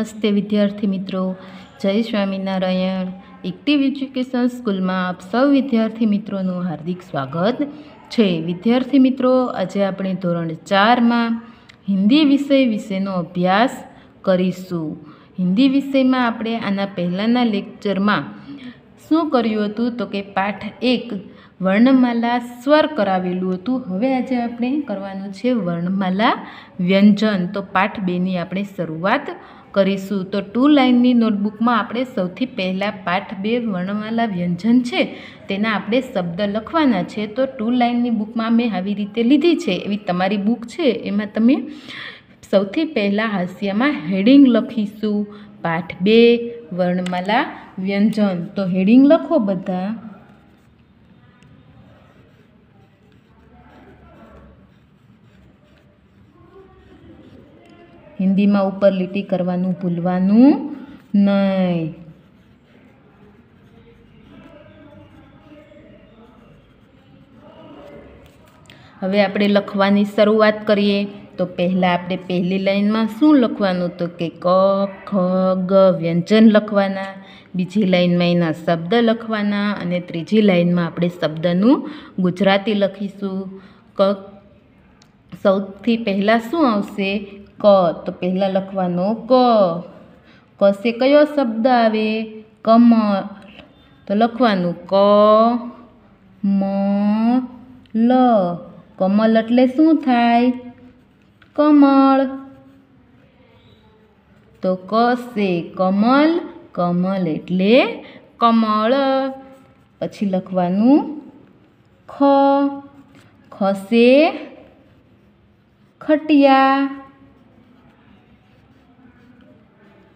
નમસ્તે વિદ્યાર્થી મિત્રો જય સ્વામિનારાયણ એક્ટિવ એજ્યુકેશન સ્કૂલમાં આપ સૌ વિદ્યાર્થી મિત્રોનું હાર્દિક સ્વાગત છે વિદ્યાર્થી મિત્રો આજે આપણે ધોરણ ચારમાં હિન્દી વિષય વિશેનો અભ્યાસ કરીશું હિન્દી વિષયમાં આપણે આના પહેલાંના લેક્ચરમાં શું કર્યું હતું તો કે પાઠ એક વર્ણમાલા સ્વર કરાવેલું હતું હવે આજે આપણે કરવાનું છે વર્ણમાલા વ્યંજન તો પાઠ બેની આપણે શરૂઆત કરીશું તો ટુ લાઇનની નોટબુકમાં આપણે સૌથી પહેલાં પાઠ બે વર્ણમાલા વ્યંજન છે તેના આપણે શબ્દ લખવાના છે તો ટુ લાઇનની બુકમાં મેં આવી રીતે લીધી છે એવી તમારી બુક છે એમાં તમે સૌથી પહેલાં હાસ્યમાં હેડિંગ લખીશું પાઠ બે વર્ણમાલા વ્યંજન તો હેડિંગ લખો બધા હિન્દીમાં ઉપર લીટી કરવાનું ભૂલવાનું નહીં હવે આપણે લખવાની શરૂઆત કરીએ તો પહેલાં આપણે પહેલી લાઈનમાં શું લખવાનું તો કે ક ખ ગ વ્યંજન લખવાના બીજી લાઈનમાં એના શબ્દ લખવાના અને ત્રીજી લાઈનમાં આપણે શબ્દનું ગુજરાતી લખીશું ક સૌથી પહેલાં શું આવશે ક તો પહેલાં લખવાનો ક કસે કયો શબ્દ આવે કમળ તો લખવાનું ક મ લ કમલ એટલે શું થાય કમળ તો કસે કમલ કમલ એટલે કમળ પછી લખવાનું ખ ખસે ખટિયા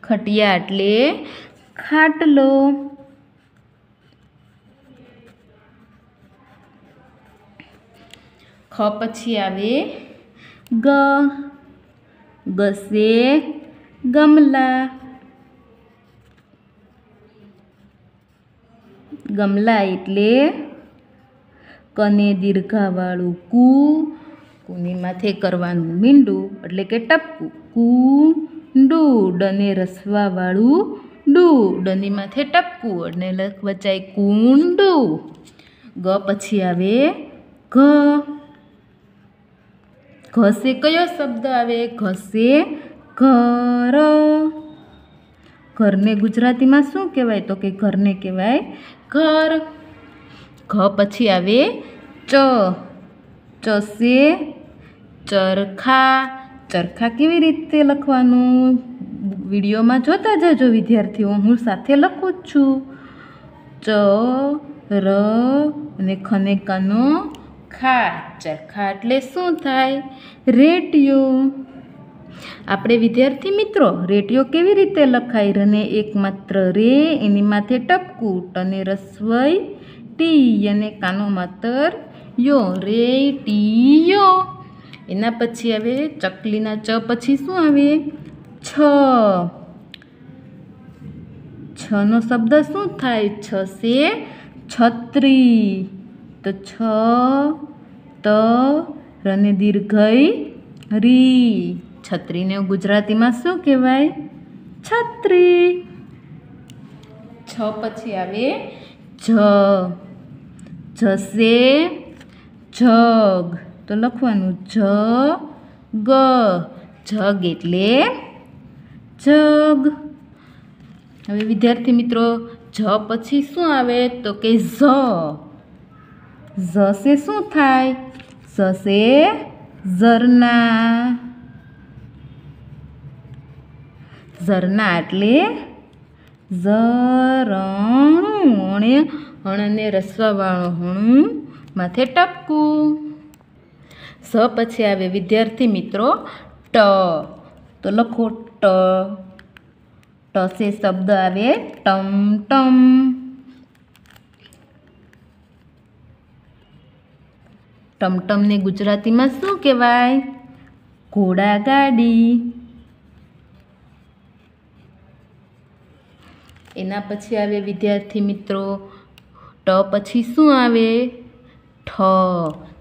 ખટિયા એટલે ખાટલો ખ પછી આવે ગ ગસે ગમલા ગમલા એટલે કને દીર્ઘાવાળું કુ કુની માથે કરવાનું મીંડું એટલે કે ટપકું કુ ડુ ડને રસવાવાળું ડુ ડની માથે ટપકું એટલે વચાય કુંડુ ગ પછી આવે ઘ ઘસે કયો શબ્દ આવે ઘસે ઘર ઘરને ગુજરાતીમાં શું કહેવાય તો કે ઘરને કહેવાય ઘર ઘ પછી આવે ચ ચસે ચરખા ચરખા કેવી રીતે લખવાનું વિડીયોમાં જોતા જજો વિદ્યાર્થીઓ હું સાથે લખું જ છું ચ ર અને ખને કનો ખા ચરખા એટલે શું થાય રેટિયો આપણે વિદ્યાર્થી મિત્રો રેટિયો કેવી રીતે લખાય રને એક માત્ર રે એની માથે ટપકું ટને રસવઈ ટી અને કાનો માતર યો રે ટી યો એના પછી આવે ચકલીના ચ પછી શું આવે છ છનો શબ્દ શું થાય છ છસે છત્રી તો છ ત રને દીર્ઘઈ રી છત્રીને ગુજરાતીમાં શું કહેવાય છત્રી છ પછી આવે જ જશે જગ તો લખવાનું જ ગ જગ એટલે જગ હવે વિદ્યાર્થી મિત્રો જ પછી શું આવે તો કે ઝ ઝસે શું થાય ઝસે ઝરના ઝરના એટલે ઝરણું અણે અણને રસવાવાળો હણું માથે ટપકું સ પછી આવે વિદ્યાર્થી મિત્રો ટ તો લખો ટ ટસે શબ્દ આવે ટમ ટમ ટમટમને ગુજરાતીમાં શું કહેવાય ઘોડા ગાડી એના પછી આવે વિદ્યાર્થી મિત્રો ટ પછી શું આવે ઠ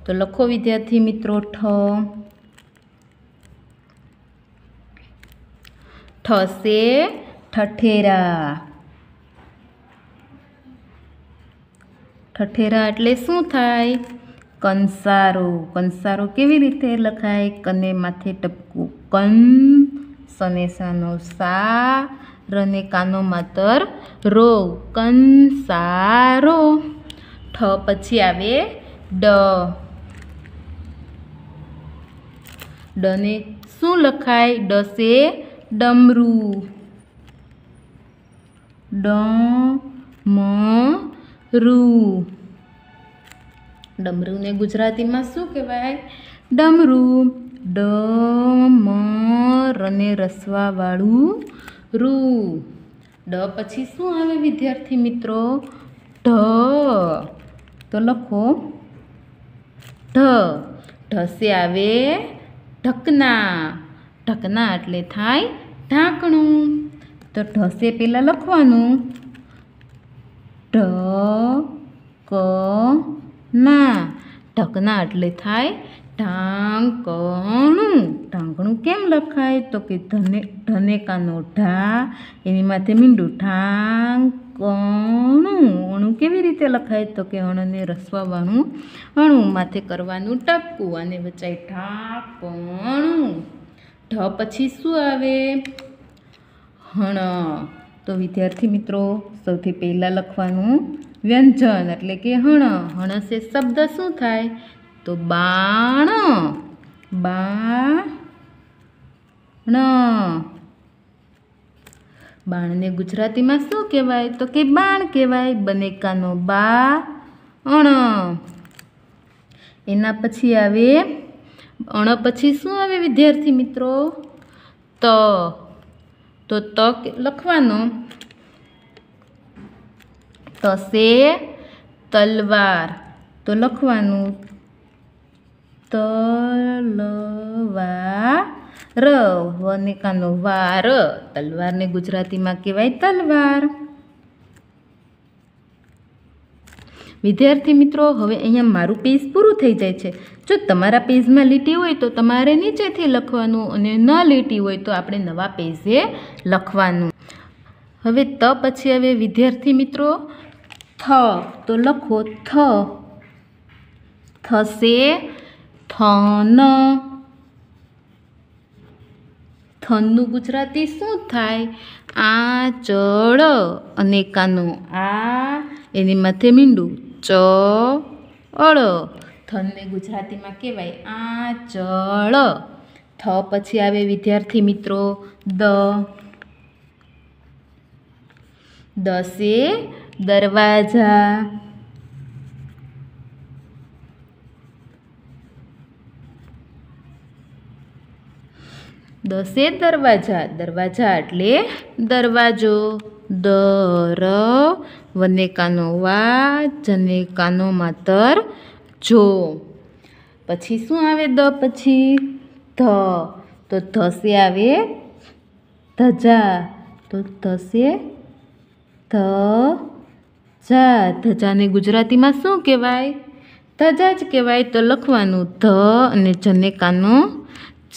તો લખો વિદ્યાર્થી મિત્રો ઠ ઠસે ઠઠેરા ઠઠેરા એટલે શું થાય કંસારો કંસારો કેવી રીતે લખાય કને માથે ટપકું કન સનેસાનો સા રને કાનો માતર રો કંસારો ઠ પછી આવે ડ ડને શું લખાય ડસે ડમરું ડમરું ડમરુને ગુજરાતીમાં શું કહેવાય ડમરું ડ મ રને રસવાવાળું રૂ ડ પછી શું આવે વિદ્યાર્થી મિત્રો ઢ તો લખો ઢ ઢસે આવે ઢકના ઢકના એટલે થાય ઢાંકણું તો ઢસે પહેલાં લખવાનું ઢ ક ના ઢકના એટલે થાય ઢાંકણું ઢાંકણું કેમ લખાય તો કે ધને ધનેકાનો ઢા એની માથે મીંડું ઢાંકણું અણું કેવી રીતે લખાય તો કે અણને રસવાવાળું અણું માથે કરવાનું ટપકું અને વચાય ઢાંકણું ઢ પછી શું આવે હણ તો વિદ્યાર્થી મિત્રો સૌથી પહેલાં લખવાનું વ્યંજન એટલે કે હણ હણસે શબ્દ શું થાય તો બાણ બાણ બાણને ગુજરાતીમાં શું કહેવાય તો કે બાણ કહેવાય બનેકાનો બા અણ એના પછી આવે અણ પછી શું આવે વિદ્યાર્થી મિત્રો ત તો તક લખવાનો તસે તલવાર તો લખવાનું તલવાર કાનો વાર તલવારને ગુજરાતીમાં કહેવાય તલવાર વિદ્યાર્થી મિત્રો હવે અહીંયા મારું પેજ પૂરું થઈ જાય છે જો તમારા પેજમાં લીટી હોય તો તમારે નીચેથી લખવાનું અને ન લીટી હોય તો આપણે નવા પેજે લખવાનું હવે ત પછી હવે વિદ્યાર્થી મિત્રો થ તો લખો થ થશે થન થનનું ગુજરાતી શું થાય આ ચળ અને કાનું આ એની માથે મીંડું ચ અળ થનને ગુજરાતીમાં કહેવાય આ ચળ થ પછી આવે વિદ્યાર્થી મિત્રો દ દસે દરવાજા દસે દરવાજા દરવાજા એટલે દરવાજો દર કાનો વા જને કાનો માતર જો પછી શું આવે દ પછી ધ તો ધસે આવે ધજા તો ધસે જા ધજાને ગુજરાતીમાં શું કહેવાય ધજા જ કહેવાય તો લખવાનું ધ અને કાનો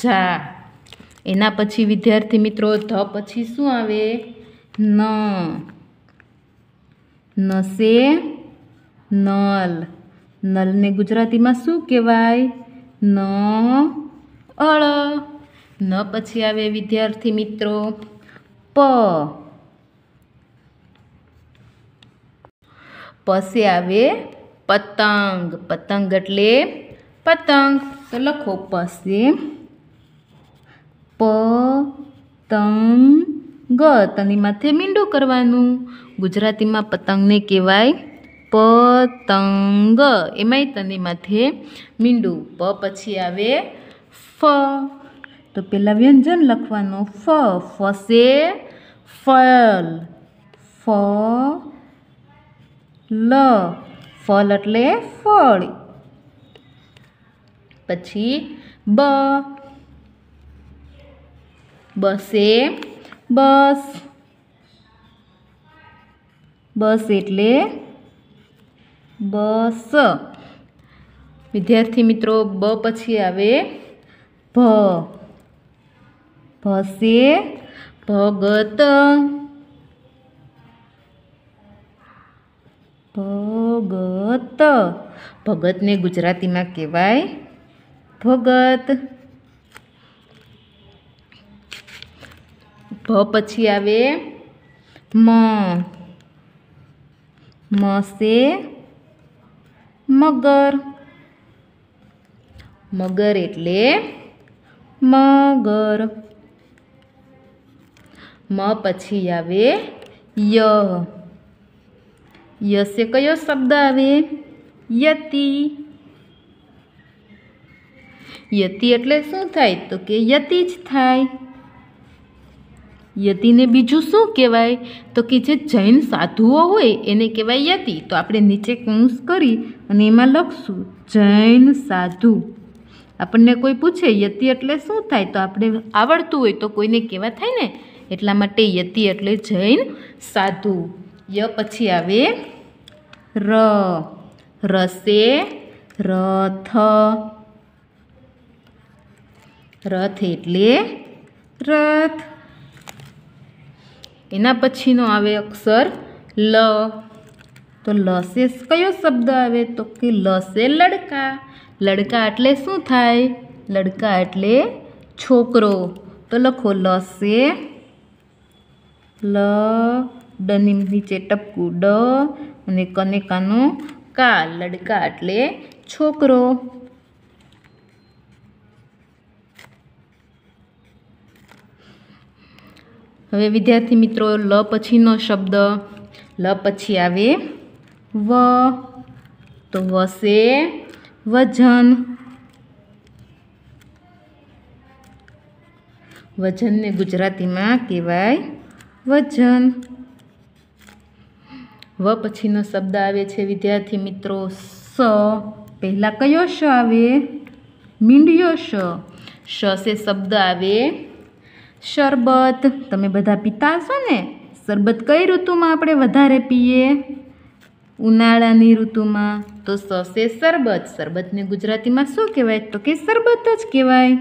જા એના પછી વિદ્યાર્થી મિત્રો ધ પછી શું આવે ન નસે નલ નલને ગુજરાતીમાં શું કહેવાય ન અળ ન પછી આવે વિદ્યાર્થી મિત્રો પ પસે આવે પતંગ પતંગ એટલે પતંગ તો લખો પસે પતંગ તની માથે મીંડું કરવાનું ગુજરાતીમાં પતંગને કહેવાય પતંગ એમાંય તની માથે મીંડું પ પછી આવે ફ તો પહેલાં વ્યંજન લખવાનો ફ ફસે ફલ ફ લ ફલ એટલે ફળ પછી બ બસે બસ બસ એટલે બસ વિદ્યાર્થી મિત્રો બ પછી આવે ભ ભસે ભગત ભગત ભગતને ગુજરાતીમાં કહેવાય ભગત ભ પછી આવે મ મ સે મગર મગર એટલે મગર મ પછી આવે ય ય સે કયો શબ્દ આવે યતિ યતિ એટલે શું થાય તો કે યતિ જ થાય યતિને બીજું શું કહેવાય તો કે જે જૈન સાધુઓ હોય એને કહેવાય યતિ તો આપણે નીચે કૌંસ કરી અને એમાં લખશું જૈન સાધુ આપણને કોઈ પૂછે યતિ એટલે શું થાય તો આપણે આવડતું હોય તો કોઈને કહેવા થાય ને એટલા માટે યતિ એટલે જૈન સાધુ ય પછી આવે ર રસે રથ રથ એટલે રથ એના પછીનો આવે અક્ષર લ તો લસે કયો શબ્દ આવે તો કે લસે લડકા લડકા એટલે શું થાય લડકા એટલે છોકરો તો લખો લસે લ ડની નીચે ટપકું ડ અને કનેકાનું કા લડકા એટલે છોકરો હવે વિદ્યાર્થી મિત્રો લ પછીનો શબ્દ લ પછી આવે વ તો વસે વજન વજનને ગુજરાતીમાં કહેવાય વજન વ પછીનો શબ્દ આવે છે વિદ્યાર્થી મિત્રો સ પહેલાં કયો શ આવે મીંડિયો શ શ સે શબ્દ આવે શરબત તમે બધા પીતા હશો ને શરબત કઈ ઋતુમાં આપણે વધારે પીએ ઉનાળાની ઋતુમાં તો સસે શરબત શરબતને ગુજરાતીમાં શું કહેવાય તો કે શરબત જ કહેવાય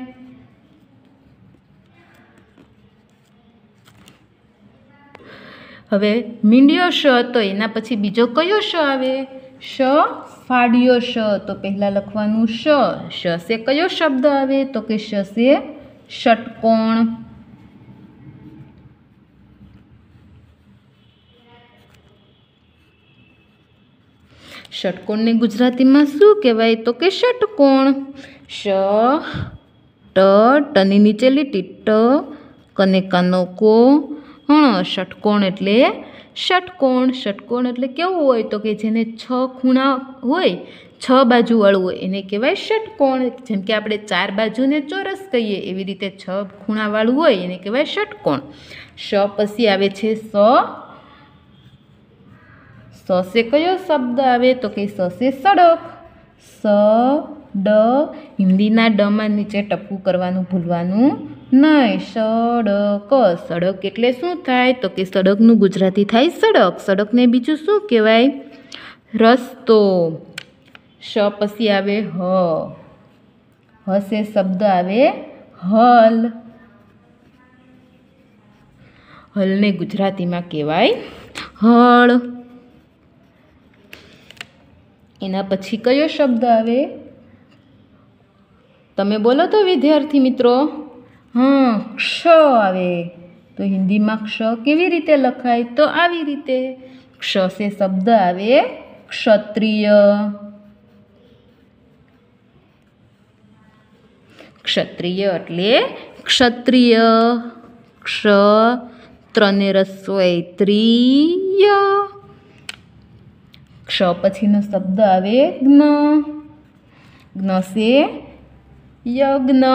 હવે મીંડિયો શ તો એના પછી બીજો કયો શ આવે શ ફાડ્યો શ તો પહેલાં લખવાનું શ શ સે કયો શબ્દ આવે તો કે શ સે ષટકોણ ષટકોણને ગુજરાતીમાં શું કહેવાય તો કે ષટકોણ શ ટ ટની નીચે લીટી ટ કને કાનો કો હણ ષટકોણ એટલે ષટકોણ ષટકોણ એટલે કેવું હોય તો કે જેને છ ખૂણા હોય છ બાજુવાળું હોય એને કહેવાય ષટકોણ જેમ કે આપણે ચાર બાજુને ચોરસ કહીએ એવી રીતે છ ખૂણાવાળું હોય એને કહેવાય ષટકોણ શ પછી આવે છે સ સસે કયો શબ્દ આવે તો કે સસે સડક સ ડ હિન્દીના ડમાં નીચે ટપકું કરવાનું ભૂલવાનું નહીં સડક સડક એટલે શું થાય તો કે સડકનું ગુજરાતી થાય સડક સડકને બીજું શું કહેવાય રસ્તો શ પછી આવે હ હસે શબ્દ આવે હલ હલને ગુજરાતીમાં કહેવાય હળ એના પછી કયો શબ્દ આવે તમે બોલો તો વિદ્યાર્થી મિત્રો હા ક્ષ આવે તો હિન્દીમાં ક્ષ કેવી રીતે લખાય તો આવી રીતે ક્ષ સે શબ્દ આવે ક્ષત્રિય ક્ષત્રિય એટલે ક્ષત્રિય ક્ષ ત્રને રસોય ત્રિય ક્ષ પછીનો શબ્દ આવે જ્ઞ જ્ઞસે યજ્ઞ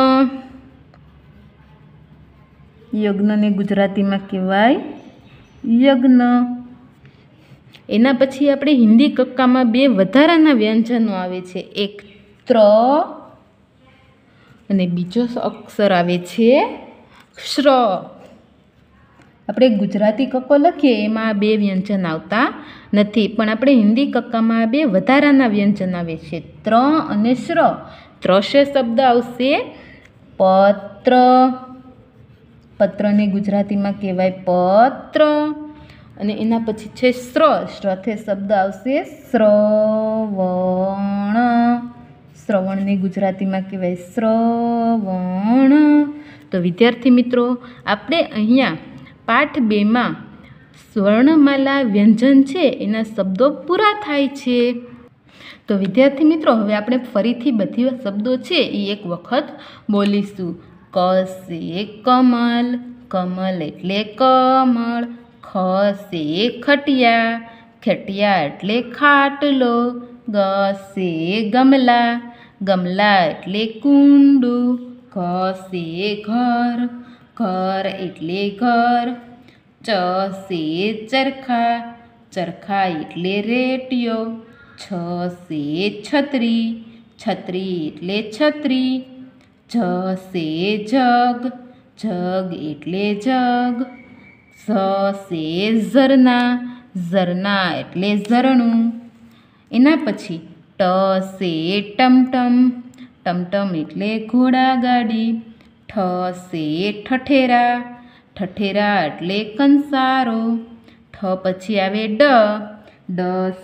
યજ્ઞને ગુજરાતીમાં કહેવાય યજ્ઞ એના પછી આપણે હિન્દી કક્કામાં બે વધારાના વ્યંજનો આવે છે એક ત્ર અને બીજો અક્ષર આવે છે શ્ર આપણે ગુજરાતી કક્કો લખીએ એમાં બે વ્યંજન આવતા નથી પણ આપણે હિન્દી કક્કામાં બે વધારાના વ્યંજન આવે છે ત્ર અને શ્ર ત્રશે શબ્દ આવશે પત્ર પત્રને ગુજરાતીમાં કહેવાય પત્ર અને એના પછી છે શ્ર શ્રથે શબ્દ આવશે શ્રવણ શ્રવણને ગુજરાતીમાં કહેવાય શ્રવણ તો વિદ્યાર્થી મિત્રો આપણે અહીંયા પાઠ બેમાં સ્વર્ણમાલા વ્યંજન છે એના શબ્દો પૂરા થાય છે તો વિદ્યાર્થી મિત્રો હવે આપણે ફરીથી બધી શબ્દો છે એ એક વખત બોલીશું કસે કમલ કમલ એટલે કમળ ખ સે ખટિયા ખટિયા એટલે ખાટલો ગ સે ગમલા ગમલા એટલે કુંડું સે ઘર ઘર એટલે ઘર ચ સે ચરખા ચરખા એટલે રેટિયો છ સે છત્રી છત્રી એટલે છત્રી જ સે જગ જગ એટલે જગ ઝ સે ઝરના ઝરના એટલે ઝરણું એના પછી ટ સે ટમટમ ટમટમ એટલે ઘોડા ગાડી ઠ સે ઠઠેરા ઠઠેરા એટલે કંસારો ઠ પછી આવે ડ ડ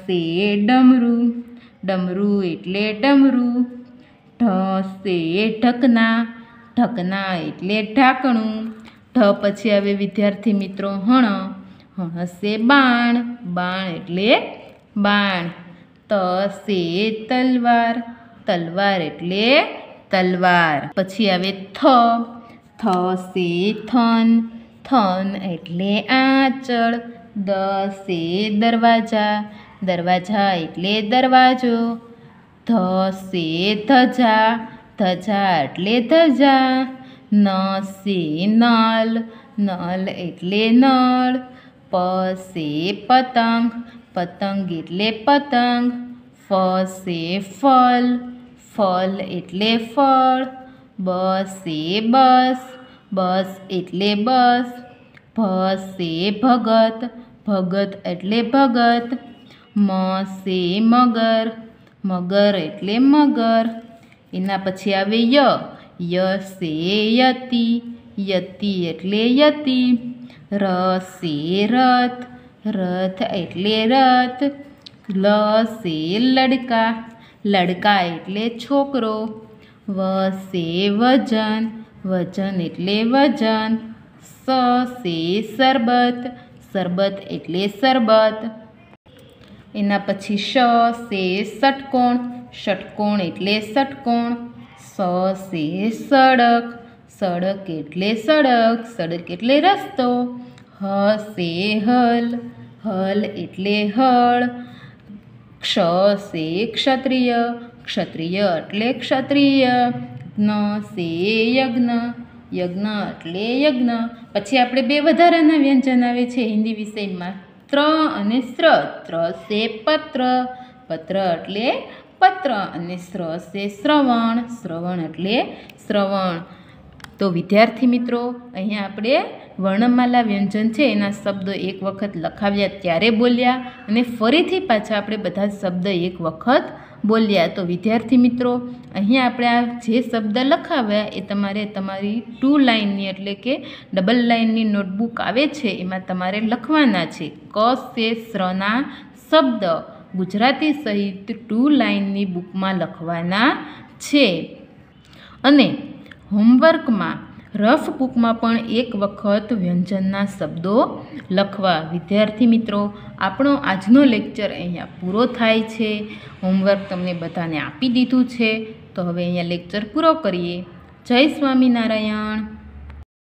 સે ડમરું ડમરું એટલે ડમરું ઢ સે ઢકના ઢકના એટલે ઢાંકણું ઢ પછી આવે વિદ્યાર્થી મિત્રો હણ હણસે બાણ બાણ એટલે બાણ ત સે તલવાર તલવાર એટલે તલવાર પછી આવે થ થ સે થન થન એટલે આંચળ દસે દરવાજા દરવાજા એટલે દરવાજો ધ સે ધજા ધજા એટલે ધજા ન સે નલ નલ એટલે નળ પ સે પતંગ પતંગ એટલે પતંગ ફ સે ફલ ફલ એટલે ફળ બસે બસ બસ એટલે બસ भ से भगत भगत एट्ले भगत म से मगर मगर एट्ले मगर एना पी य से यति यति एट्ले यति र से रथ रथ एट रथ ल से लड़का लड़का एट्ले छोकरो व से वजन वजन एट्ले वजन સ સે શરબત શરબત એટલે શરબત એના પછી શ સે ષટકોણ ષટકોણ એટલે ષટકોણ સ સે સડક સડક એટલે સડક સડક એટલે રસ્તો હ સે હલ હલ એટલે હળ ક્ષ સે ક્ષત્રિય ક્ષત્રિય એટલે ક્ષત્રિય જ્ઞ સે યજ્ઞ યજ્ઞ એટલે યજ્ઞ પછી આપણે બે વધારાના વ્યંજન આવે છે હિન્દી વિષયમાં ત્ર અને સ્ર ત્ર સે પત્ર પત્ર એટલે પત્ર અને સ્ર સે શ્રવણ શ્રવણ એટલે શ્રવણ તો વિદ્યાર્થી મિત્રો અહીંયા આપણે વર્ણમાલા વ્યંજન છે એના શબ્દો એક વખત લખાવ્યા ત્યારે બોલ્યા અને ફરીથી પાછા આપણે બધા શબ્દ એક વખત બોલ્યા તો વિદ્યાર્થી મિત્રો અહીંયા આપણે આ જે શબ્દ લખાવ્યા એ તમારે તમારી ટુ લાઇનની એટલે કે ડબલ લાઇનની નોટબુક આવે છે એમાં તમારે લખવાના છે ક સે સ્રના શબ્દ ગુજરાતી સહિત ટુ લાઇનની બુકમાં લખવાના છે અને હોમવર્કમાં રફ બુકમાં પણ એક વખત વ્યંજનના શબ્દો લખવા વિદ્યાર્થી મિત્રો આપણો આજનો લેક્ચર અહીંયા પૂરો થાય છે હોમવર્ક તમને બધાને આપી દીધું છે તો હવે અહીંયા લેક્ચર પૂરો કરીએ જય સ્વામિનારાયણ